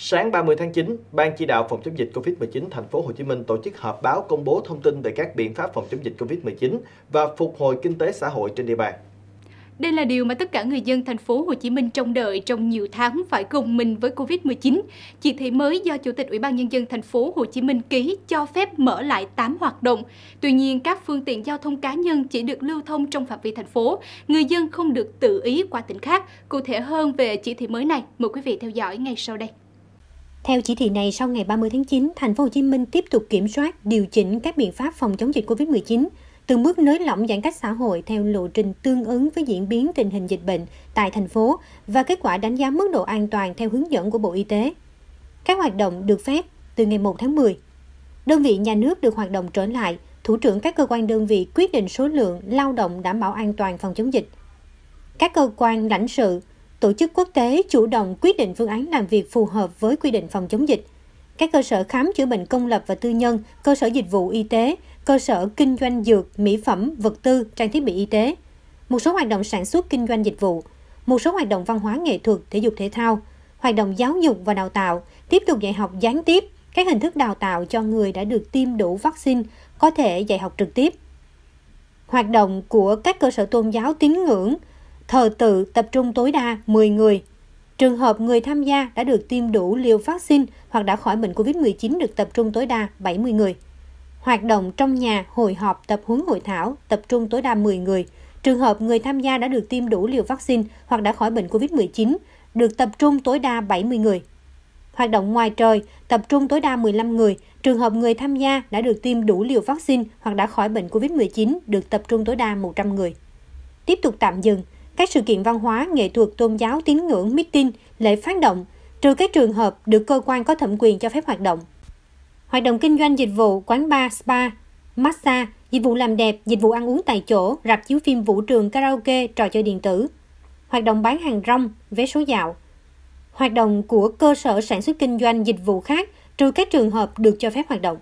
Sáng 30 tháng 9, Ban chỉ đạo phòng chống dịch COVID-19 thành phố Hồ Chí Minh tổ chức họp báo công bố thông tin về các biện pháp phòng chống dịch COVID-19 và phục hồi kinh tế xã hội trên địa bàn. Đây là điều mà tất cả người dân thành phố Hồ Chí Minh trông đợi trong nhiều tháng phải cùng mình với Covid-19. Chỉ thị mới do Chủ tịch Ủy ban nhân dân thành phố Hồ Chí Minh ký cho phép mở lại 8 hoạt động. Tuy nhiên, các phương tiện giao thông cá nhân chỉ được lưu thông trong phạm vi thành phố, người dân không được tự ý qua tỉnh khác. Cụ thể hơn về chỉ thị mới này, mời quý vị theo dõi ngay sau đây. Theo chỉ thị này, sau ngày 30 tháng 9, thành phố Hồ Chí Minh tiếp tục kiểm soát, điều chỉnh các biện pháp phòng chống dịch COVID-19, từng bước nới lỏng giãn cách xã hội theo lộ trình tương ứng với diễn biến tình hình dịch bệnh tại thành phố và kết quả đánh giá mức độ an toàn theo hướng dẫn của Bộ Y tế. Các hoạt động được phép từ ngày 1 tháng 10. Đơn vị nhà nước được hoạt động trở lại, thủ trưởng các cơ quan đơn vị quyết định số lượng lao động đảm bảo an toàn phòng chống dịch. Các cơ quan lãnh sự, tổ chức quốc tế chủ động quyết định phương án làm việc phù hợp với quy định phòng chống dịch. Các cơ sở khám chữa bệnh công lập và tư nhân, cơ sở dịch vụ y tế, cơ sở kinh doanh dược, mỹ phẩm, vật tư, trang thiết bị y tế, một số hoạt động sản xuất kinh doanh dịch vụ, một số hoạt động văn hóa nghệ thuật, thể dục thể thao, hoạt động giáo dục và đào tạo, tiếp tục dạy học gián tiếp, các hình thức đào tạo cho người đã được tiêm đủ vaccine có thể dạy học trực tiếp. Hoạt động của các cơ sở tôn giáo tín ngưỡng, Thờ tự tập trung tối đa 10 người. Trường hợp người tham gia đã được tiêm đủ liều vaccine hoặc đã khỏi bệnh COVID-19 được tập trung tối đa 70 người. Hoạt động trong nhà, hội họp, tập huấn hội thảo, tập trung tối đa 10 người. Trường hợp người tham gia đã được tiêm đủ liều vaccine hoặc đã khỏi bệnh COVID-19 được tập trung tối đa 70 người. Hoạt động ngoài trời, tập trung tối đa 15 người. Trường hợp người tham gia đã được tiêm đủ liều vaccine hoặc đã khỏi bệnh COVID-19 được tập trung tối đa 100 người. Tiếp tục tạm dừng, các sự kiện văn hóa, nghệ thuật, tôn giáo, tín ngưỡng, meeting, lễ phát động, trừ các trường hợp được cơ quan có thẩm quyền cho phép hoạt động. Hoạt động kinh doanh dịch vụ, quán bar, spa, massage, dịch vụ làm đẹp, dịch vụ ăn uống tại chỗ, rạp chiếu phim vũ trường, karaoke, trò chơi điện tử. Hoạt động bán hàng rong, vé số dạo. Hoạt động của cơ sở sản xuất kinh doanh dịch vụ khác trừ các trường hợp được cho phép hoạt động.